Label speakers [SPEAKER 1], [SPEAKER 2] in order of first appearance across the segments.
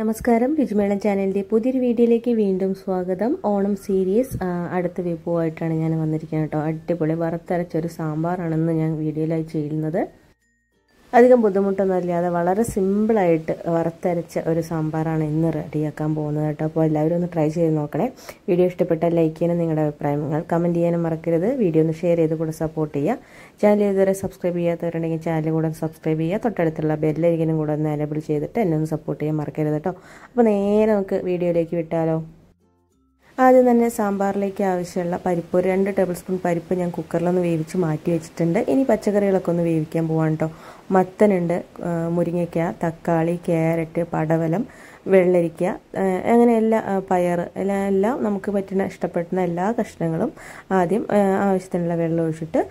[SPEAKER 1] നമസ്കാരം ബിജുമേള ചാനലിൻ്റെ പുതിയൊരു വീഡിയോയിലേക്ക് വീണ്ടും സ്വാഗതം ഓണം സീരീസ് അടുത്ത വിഭവമായിട്ടാണ് ഞാൻ വന്നിരിക്കുന്നത് കേട്ടോ അടിപൊളി വറുത്തരച്ചൊരു സാമ്പാറാണെന്ന് ഞാൻ വീഡിയോയിലായി ചെയ്യുന്നത് അധികം ബുദ്ധിമുട്ടൊന്നുമില്ലാതെ വളരെ സിമ്പിളായിട്ട് വറുത്തരച്ച ഒരു സാമ്പാറാണ് ഇന്ന് റെഡിയാക്കാൻ പോകുന്നത് കേട്ടോ അപ്പോൾ എല്ലാവരും ഒന്ന് ട്രൈ ചെയ്ത് നോക്കണേ വീഡിയോ ഇഷ്ടപ്പെട്ട ലൈക്ക് ചെയ്യാനും നിങ്ങളുടെ അഭിപ്രായങ്ങൾ കമൻറ്റ് ചെയ്യാനും മറക്കരുത് വീഡിയോ ഒന്ന് ഷെയർ ചെയ്ത് കൂടെ സപ്പോർട്ട് ചെയ്യുക ചാനൽ ഇതുവരെ സബ്സ്ക്രൈബ് ചെയ്യാത്തവരുണ്ടെങ്കിൽ ചാനൽ കൂടെ സബ്സ്ക്രൈബ് ചെയ്യുക തൊട്ടടുത്തുള്ള ബെല്ലരിക്കനും കൂടെ ഒന്ന് എനേബിൾ ചെയ്തിട്ട് എന്നെ ഒന്ന് സപ്പോർട്ട് ചെയ്യാൻ മറക്കരുത് കേട്ടോ അപ്പോൾ നേരെ നമുക്ക് വീഡിയോയിലേക്ക് വിട്ടാലോ ആദ്യം തന്നെ സാമ്പാറിലേക്ക് ആവശ്യമുള്ള പരിപ്പ് ഒരു രണ്ട് ടേബിൾ സ്പൂൺ പരിപ്പ് ഞാൻ കുക്കറിലൊന്ന് വേവിച്ച് മാറ്റി വെച്ചിട്ടുണ്ട് ഇനി പച്ചക്കറികളൊക്കെ ഒന്ന് വേവിക്കാൻ പോവാണ് കേട്ടോ മത്തനുണ്ട് മുരിങ്ങയ്ക്ക തക്കാളി ക്യാരറ്റ് പടവലം വെള്ളരിക്ക അങ്ങനെ എല്ലാ പയർ എല്ലാം എല്ലാം നമുക്ക് പറ്റുന്ന ഇഷ്ടപ്പെടുന്ന എല്ലാ കഷ്ണങ്ങളും ആദ്യം ആവശ്യത്തിനുള്ള വെള്ളം ഒഴിച്ചിട്ട്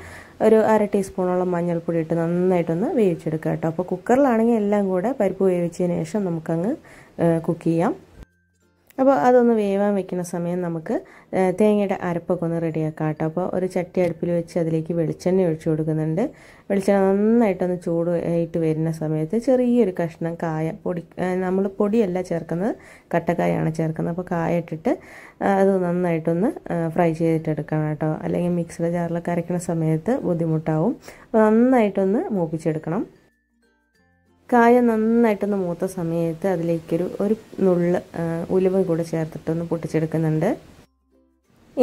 [SPEAKER 1] ഒരു അര ടീസ്പൂണോളം മഞ്ഞൾപ്പൊടി ഇട്ട് നന്നായിട്ടൊന്ന് വേവിച്ചെടുക്കാം കേട്ടോ അപ്പോൾ കുക്കറിലാണെങ്കിൽ എല്ലാം കൂടെ പരിപ്പ് വേവിച്ചതിന് ശേഷം നമുക്കങ്ങ് കുക്ക് ചെയ്യാം അപ്പോൾ അതൊന്ന് വേവാൻ വെക്കുന്ന സമയം നമുക്ക് തേങ്ങയുടെ അരപ്പൊക്കെ ഒന്ന് റെഡിയാക്കാം കേട്ടോ അപ്പോൾ ഒരു ചട്ടി അടുപ്പിൽ വെച്ച് അതിലേക്ക് വെളിച്ചെണ്ണ ഒഴിച്ചു കൊടുക്കുന്നുണ്ട് വെളിച്ചെണ്ണ നന്നായിട്ടൊന്ന് ചൂട് ആയിട്ട് വരുന്ന സമയത്ത് ചെറിയൊരു കഷ്ണം കായ പൊടി നമ്മൾ പൊടിയല്ല ചേർക്കുന്നത് കട്ടക്കായാണ് ചേർക്കുന്നത് അപ്പോൾ കായ ഇട്ടിട്ട് അത് നന്നായിട്ടൊന്ന് ഫ്രൈ ചെയ്തിട്ടെടുക്കണം കേട്ടോ അല്ലെങ്കിൽ മിക്സിയുടെ ജാറിൽ അരയ്ക്കുന്ന സമയത്ത് ബുദ്ധിമുട്ടാവും അപ്പോൾ നന്നായിട്ടൊന്ന് മൂപ്പിച്ചെടുക്കണം കായ നന്നായിട്ടൊന്ന് മൂത്ത സമയത്ത് അതിലേക്കൊരു ഒരു നുള്ള് ഉലുവ കൂടെ ചേർത്തിട്ടൊന്ന് പൊട്ടിച്ചെടുക്കുന്നുണ്ട്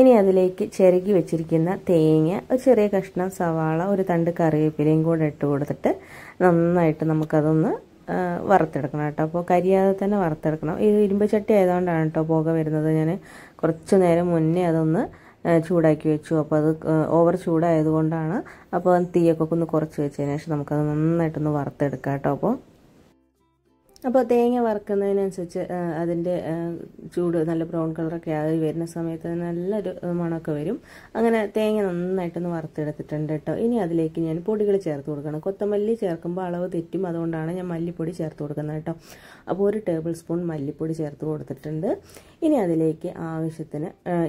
[SPEAKER 1] ഇനി അതിലേക്ക് ചിരകി വെച്ചിരിക്കുന്ന തേങ്ങ ഒരു ചെറിയ കഷ്ണം സവാള ഒരു തണ്ട് കറിവേപ്പിലയും കൂടെ ഇട്ട് കൊടുത്തിട്ട് നന്നായിട്ട് നമുക്കതൊന്ന് വറുത്തെടുക്കണം കേട്ടോ അപ്പോൾ കരിയാതെ തന്നെ വറുത്തെടുക്കണം ഇത് ഇരുമ്പ് ചട്ടി ആയതുകൊണ്ടാണ് കേട്ടോ പുക വരുന്നത് ഞാൻ കുറച്ച് നേരം മുന്നേ അതൊന്ന് ചൂടാക്കി വെച്ചു അപ്പോൾ അത് ഓവർ ചൂടായതുകൊണ്ടാണ് അപ്പോൾ തീയൊക്കെ ഒന്ന് കുറച്ച് വെച്ചതിന് ശേഷം നമുക്കത് നന്നായിട്ടൊന്ന് വറുത്തെടുക്കാം കേട്ടോ അപ്പോൾ അപ്പോൾ തേങ്ങ വറുക്കുന്നതിനനുസരിച്ച് അതിൻ്റെ ചൂട് നല്ല ബ്രൗൺ കളറൊക്കെ ആയി വരുന്ന സമയത്ത് നല്ലൊരു മണമൊക്കെ വരും അങ്ങനെ തേങ്ങ നന്നായിട്ടൊന്ന് വറുത്തെടുത്തിട്ടുണ്ട് കേട്ടോ ഇനി അതിലേക്ക് ഞാൻ പൊടികൾ ചേർത്ത് കൊടുക്കണം കൊത്തമല്ലി ചേർക്കുമ്പോൾ അളവ് തെറ്റും അതുകൊണ്ടാണ് ഞാൻ മല്ലിപ്പൊടി ചേർത്ത് കൊടുക്കുന്നത് കേട്ടോ അപ്പോൾ ഒരു ടേബിൾ സ്പൂൺ മല്ലിപ്പൊടി ചേർത്ത് കൊടുത്തിട്ടുണ്ട് ഇനി അതിലേക്ക് ആവശ്യത്തിന്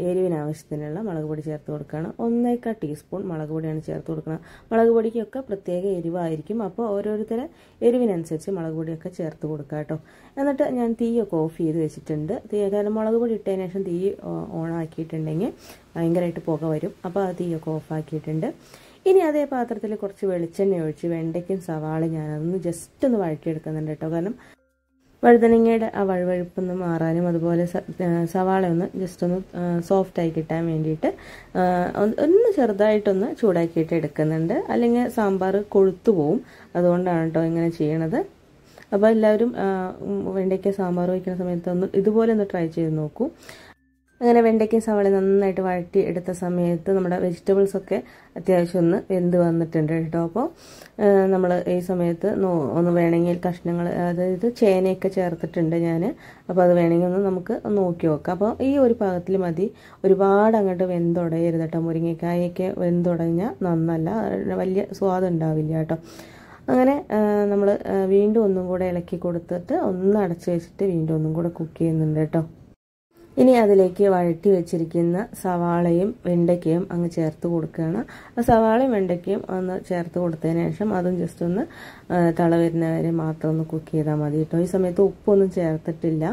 [SPEAKER 1] എരിവിന് ആവശ്യത്തിനുള്ള മുളക് പൊടി ചേർത്ത് കൊടുക്കുകയാണ് ഒന്നേക്കാൾ ടീസ്പൂൺ മുളക് പൊടിയാണ് ചേർത്ത് കൊടുക്കുന്നത് മുളക് പൊടിക്കൊക്കെ പ്രത്യേക എരിവായിരിക്കും അപ്പോൾ ഓരോരുത്തരെ എരിവിനനുസരിച്ച് മുളക് പൊടിയൊക്കെ ചേർത്ത് കൊടുക്കുക കേട്ടോ എന്നിട്ട് ഞാൻ തീയൊക്കെ ഓഫ് ചെയ്ത് വെച്ചിട്ടുണ്ട് തീ കാരണം മുളക് പൊടി ഇട്ടതിന് ശേഷം തീ ഓണാക്കിയിട്ടുണ്ടെങ്കിൽ ഭയങ്കരമായിട്ട് പുക വരും അപ്പോൾ ആ തീയൊക്കെ ഓഫാക്കിയിട്ടുണ്ട് ഇനി അതേ പാത്രത്തിൽ കുറച്ച് വെളിച്ചെണ്ണ ഒഴിച്ച് വെണ്ടയ്ക്കും സവാള ഞാനതൊന്ന് ജസ്റ്റ് ഒന്ന് വഴറ്റിയെടുക്കുന്നുണ്ട് കേട്ടോ കാരണം വഴുതനങ്ങയുടെ ആ വഴുവഴുപ്പൊന്ന് മാറാനും അതുപോലെ സവാള ഒന്ന് ജസ്റ്റ് ഒന്ന് സോഫ്റ്റായി കിട്ടാൻ വേണ്ടിയിട്ട് ഒന്ന് ചെറുതായിട്ടൊന്ന് ചൂടാക്കിയിട്ട് എടുക്കുന്നുണ്ട് അല്ലെങ്കിൽ സാമ്പാർ കൊഴുത്തു പോവും അതുകൊണ്ടാണ് കേട്ടോ ഇങ്ങനെ ചെയ്യണത് അപ്പോൾ എല്ലാവരും വെണ്ടയ്ക്ക സാമ്പാർ വയ്ക്കുന്ന സമയത്ത് ഒന്ന് ഇതുപോലെ ഒന്ന് ട്രൈ ചെയ്ത് നോക്കൂ അങ്ങനെ വെണ്ടയ്ക്കും സവാള നന്നായിട്ട് വഴറ്റി എടുത്ത സമയത്ത് നമ്മുടെ വെജിറ്റബിൾസൊക്കെ അത്യാവശ്യം ഒന്ന് വെന്ത് വന്നിട്ടുണ്ട് കേട്ടോ അപ്പോൾ നമ്മൾ ഈ സമയത്ത് ഒന്ന് വേണമെങ്കിൽ കഷ്ണങ്ങൾ അതായത് ചേനയൊക്കെ ചേർത്തിട്ടുണ്ട് ഞാൻ അപ്പോൾ അത് വേണമെങ്കിൽ ഒന്ന് നമുക്ക് നോക്കി നോക്കാം അപ്പോൾ ഈ ഒരു പാകത്തിൽ മതി ഒരുപാട് അങ്ങോട്ട് വെന്തുടയരുത് കേട്ടോ മുരിങ്ങക്കായൊക്കെ വെന്തുടഞ്ഞാൽ നന്നല്ല വലിയ സ്വാദ് ഉണ്ടാവില്ല കേട്ടോ അങ്ങനെ നമ്മൾ വീണ്ടും ഒന്നും കൂടെ ഇളക്കി കൊടുത്തിട്ട് ഒന്ന് അടച്ച് വെച്ചിട്ട് വീണ്ടും ഒന്നും കൂടെ കുക്ക് ചെയ്യുന്നുണ്ട് കേട്ടോ ഇനി അതിലേക്ക് വഴറ്റി വെച്ചിരിക്കുന്ന സവാളയും വെണ്ടയ്ക്കയും അങ്ങ് ചേർത്ത് കൊടുക്കുകയാണ് ആ സവാളയും വെണ്ടയ്ക്കയും ഒന്ന് ചേർത്ത് കൊടുത്തതിന് ശേഷം അതും ജസ്റ്റ് ഒന്ന് തള വരുന്നവരെ മാത്രം ഒന്ന് കുക്ക് ചെയ്താൽ മതി കേട്ടോ ഈ സമയത്ത് ഉപ്പൊന്നും ചേർത്തിട്ടില്ല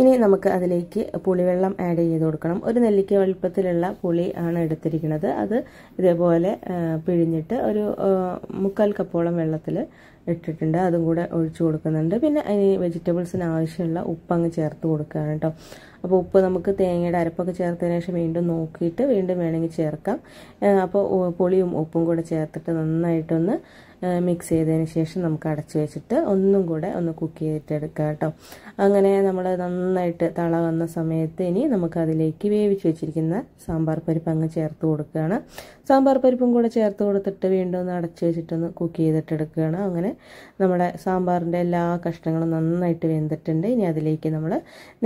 [SPEAKER 1] ഇനി നമുക്ക് അതിലേക്ക് പുളിവെള്ളം ആഡ് ചെയ്ത് കൊടുക്കണം ഒരു നെല്ലിക്ക വലുപ്പത്തിലുള്ള പുളി ആണ് എടുത്തിരിക്കുന്നത് അത് ഇതേപോലെ പിഴിഞ്ഞിട്ട് ഒരു മുക്കാൽ കപ്പോളം വെള്ളത്തിൽ ഇട്ടിട്ടുണ്ട് അതും കൂടെ ഒഴിച്ചു കൊടുക്കുന്നുണ്ട് പിന്നെ അതിന് വെജിറ്റബിൾസിന് ആവശ്യമുള്ള ഉപ്പങ്ങ് ചേർത്ത് കൊടുക്കുകയാണ് കേട്ടോ അപ്പോൾ ഉപ്പ് നമുക്ക് തേങ്ങയുടെ അരപ്പൊക്കെ ചേർത്തതിന് ശേഷം വീണ്ടും നോക്കിയിട്ട് വീണ്ടും വേണമെങ്കിൽ ചേർക്കാം അപ്പോൾ പുളിയും ഉപ്പും കൂടെ ചേർത്തിട്ട് നന്നായിട്ടൊന്ന് മിക്സ് ചെയ്തതിന് ശേഷം നമുക്ക് അടച്ചു വെച്ചിട്ട് ഒന്നും കൂടെ ഒന്ന് കുക്ക് എടുക്കാം കേട്ടോ അങ്ങനെ നമ്മൾ നന്നായിട്ട് തള വന്ന സമയത്ത് ഇനി നമുക്ക് അതിലേക്ക് വേവിച്ച് വെച്ചിരിക്കുന്ന സാമ്പാർ പരിപ്പ് അങ്ങ് ചേർത്ത് കൊടുക്കുകയാണ് സാമ്പാർ പരിപ്പും കൂടെ ചേർത്ത് കൊടുത്തിട്ട് വീണ്ടും ഒന്ന് അടച്ചു വെച്ചിട്ടൊന്ന് കുക്ക് ചെയ്തിട്ടെടുക്കുകയാണ് അങ്ങനെ നമ്മുടെ സാമ്പാറിൻ്റെ എല്ലാ കഷ്ണങ്ങളും നന്നായിട്ട് വെന്തിട്ടുണ്ട് ഇനി അതിലേക്ക് നമ്മൾ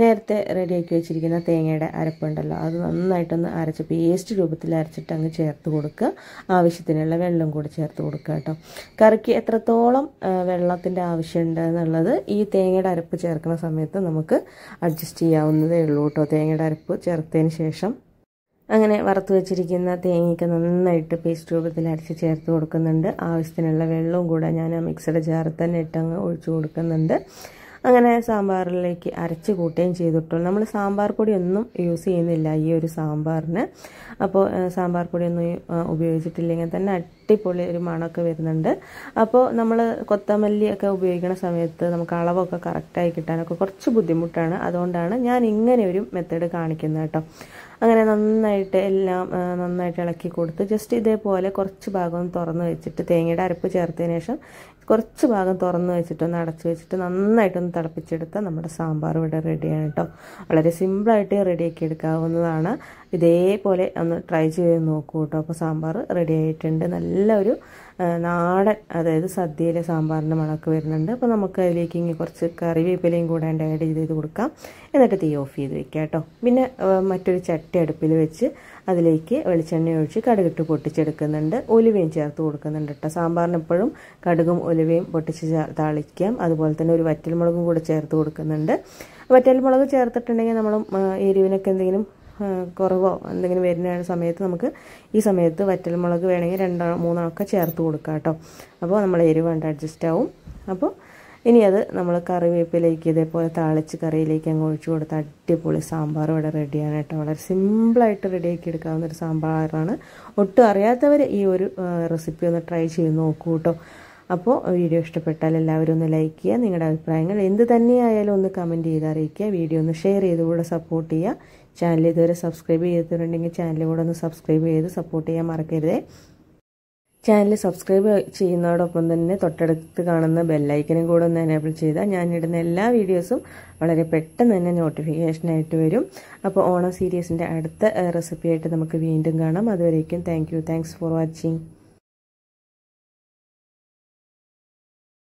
[SPEAKER 1] നേരത്തെ റെഡി റെഡിയാക്കി വെച്ചിരിക്കുന്ന തേങ്ങയുടെ അരപ്പുണ്ടല്ലോ അത് നന്നായിട്ടൊന്ന് അരച്ച് പേസ്റ്റ് രൂപത്തിൽ അരച്ചിട്ട് അങ്ങ് ചേർത്ത് കൊടുക്കുക ആവശ്യത്തിനുള്ള വെള്ളം കൂടി ചേർത്ത് കൊടുക്കുക കേട്ടോ കറിക്ക് എത്രത്തോളം വെള്ളത്തിൻ്റെ ആവശ്യമുണ്ട് എന്നുള്ളത് ഈ തേങ്ങയുടെ അരപ്പ് ചേർക്കുന്ന സമയത്ത് നമുക്ക് അഡ്ജസ്റ്റ് ചെയ്യാവുന്നതേ ഉള്ളൂ കേട്ടോ തേങ്ങയുടെ അരപ്പ് ചേർത്തതിന് ശേഷം അങ്ങനെ വറുത്ത് വെച്ചിരിക്കുന്ന തേങ്ങയ്ക്ക് നന്നായിട്ട് പേസ്റ്റ് രൂപത്തിൽ അരച്ച് ചേർത്ത് കൊടുക്കുന്നുണ്ട് ആവശ്യത്തിനുള്ള വെള്ളവും കൂടെ ഞാൻ ആ മിക്സിയുടെ ജാറിൽ തന്നെ ഇട്ടങ്ങ് ഒഴിച്ചു കൊടുക്കുന്നുണ്ട് അങ്ങനെ സാമ്പാറിലേക്ക് അരച്ച് കൂട്ടുകയും ചെയ്തിട്ടുള്ളൂ നമ്മൾ സാമ്പാർ പൊടിയൊന്നും യൂസ് ചെയ്യുന്നില്ല ഈ ഒരു സാമ്പാറിന് അപ്പോൾ സാമ്പാർ പൊടിയൊന്നും ഉപയോഗിച്ചിട്ടില്ലെങ്കിൽ തന്നെ അട്ടിപ്പൊളി ഒരു മണമൊക്കെ വരുന്നുണ്ട് അപ്പോൾ നമ്മൾ കൊത്തമല്ലി ഒക്കെ ഉപയോഗിക്കുന്ന സമയത്ത് നമുക്ക് അളവൊക്കെ കറക്റ്റായി കിട്ടാനൊക്കെ കുറച്ച് ബുദ്ധിമുട്ടാണ് അതുകൊണ്ടാണ് ഞാൻ ഇങ്ങനെ ഒരു മെത്തേഡ് കാണിക്കുന്നത് കേട്ടോ അങ്ങനെ നന്നായിട്ട് എല്ലാം നന്നായിട്ട് ഇളക്കി കൊടുത്ത് ജസ്റ്റ് ഇതേപോലെ കുറച്ച് ഭാഗം തുറന്ന് വെച്ചിട്ട് തേങ്ങയുടെ അരപ്പ് ചേർത്തതിന് ശേഷം കുറച്ച് ഭാഗം തുറന്ന് വെച്ചിട്ട് അടച്ച് വെച്ചിട്ട് നന്നായിട്ടൊന്ന് തിളപ്പിച്ചെടുത്താൽ നമ്മുടെ സാമ്പാർ ഇവിടെ റെഡിയാണ് കേട്ടോ വളരെ സിമ്പിളായിട്ട് റെഡിയാക്കി എടുക്കാവുന്നതാണ് ഇതേപോലെ ഒന്ന് ട്രൈ ചെയ്ത് നോക്കൂ കേട്ടോ അപ്പോൾ സാമ്പാർ റെഡി ആയിട്ടുണ്ട് നല്ലൊരു നാടൻ അതായത് സദ്യയിലെ സാമ്പാറിൻ്റെ മണക്ക് വരുന്നുണ്ട് അപ്പോൾ നമുക്ക് അതിലേക്ക് ഇങ്ങനെ കുറച്ച് കറിവേപ്പിലയും കൂടെ ആഡ് ചെയ്ത് കൊടുക്കാം എന്നിട്ട് തീ ഓഫ് ചെയ്ത് വെക്കാം കേട്ടോ പിന്നെ മറ്റൊരു ചട്ടി അടുപ്പിൽ വെച്ച് അതിലേക്ക് വെളിച്ചെണ്ണ ഒഴിച്ച് കടുകിട്ട് പൊട്ടിച്ചെടുക്കുന്നുണ്ട് ഒലിവേം ചേർത്ത് കൊടുക്കുന്നുണ്ട് കേട്ടോ സാമ്പാറിന് എപ്പോഴും കടുകും ഒലുവയും പൊട്ടിച്ച് താളിക്കാം അതുപോലെ തന്നെ ഒരു വറ്റൽമുളകും കൂടെ ചേർത്ത് കൊടുക്കുന്നുണ്ട് വറ്റൽമുളക് ചേർത്തിട്ടുണ്ടെങ്കിൽ നമ്മൾ എരിവിനൊക്കെ എന്തെങ്കിലും കുറവോ എന്തെങ്കിലും വരുന്ന സമയത്ത് നമുക്ക് ഈ സമയത്ത് വറ്റൽമുളക് വേണമെങ്കിൽ രണ്ടോ മൂന്നോ ഒക്കെ ചേർത്ത് കൊടുക്കാം കേട്ടോ അപ്പോൾ നമ്മൾ എരിവ് കണ്ട് അഡ്ജസ്റ്റ് ആവും അപ്പോൾ ഇനി അത് നമ്മൾ കറിവേപ്പിലേക്ക് ഇതേപോലെ താളിച്ച് കറിയിലേക്ക് അങ്ങ് ഒഴിച്ചു കൊടുത്ത് അടിപൊളി സാമ്പാർ ഇവിടെ റെഡിയാണ് കേട്ടോ വളരെ സിമ്പിളായിട്ട് റെഡിയാക്കി എടുക്കാവുന്ന ഒരു സാമ്പാറാണ് ഒട്ടും അറിയാത്തവർ ഈ ഒരു റെസിപ്പി ഒന്ന് ട്രൈ ചെയ്ത് നോക്കൂ കേട്ടോ അപ്പോൾ വീഡിയോ ഇഷ്ടപ്പെട്ടാൽ എല്ലാവരും ഒന്ന് ലൈക്ക് ചെയ്യുക നിങ്ങളുടെ അഭിപ്രായങ്ങൾ എന്ത് തന്നെയായാലും ഒന്ന് കമൻറ്റ് ചെയ്ത് അറിയിക്കുക വീഡിയോ ഒന്ന് ഷെയർ ചെയ്ത് സപ്പോർട്ട് ചെയ്യുക ചാനൽ ഇതുവരെ സബ്സ്ക്രൈബ് ചെയ്തിട്ടുണ്ടെങ്കിൽ ചാനൽ കൂടെ ഒന്ന് സബ്സ്ക്രൈബ് ചെയ്ത് സപ്പോർട്ട് ചെയ്യാൻ മറക്കരുത് ചാനൽ സബ്സ്ക്രൈബ് ചെയ്യുന്നതോടൊപ്പം തന്നെ തൊട്ടടുത്ത് കാണുന്ന ബെല്ലൈക്കനും കൂടെ ഒന്ന് എനേബിൾ ചെയ്താൽ ഞാനിടുന്ന എല്ലാ വീഡിയോസും വളരെ പെട്ടെന്ന് തന്നെ നോട്ടിഫിക്കേഷനായിട്ട് വരും അപ്പോൾ ഓണം സീരീസിൻ്റെ അടുത്ത റെസിപ്പിയായിട്ട് നമുക്ക് വീണ്ടും കാണാം അതുവരേക്കും thank you thanks for watching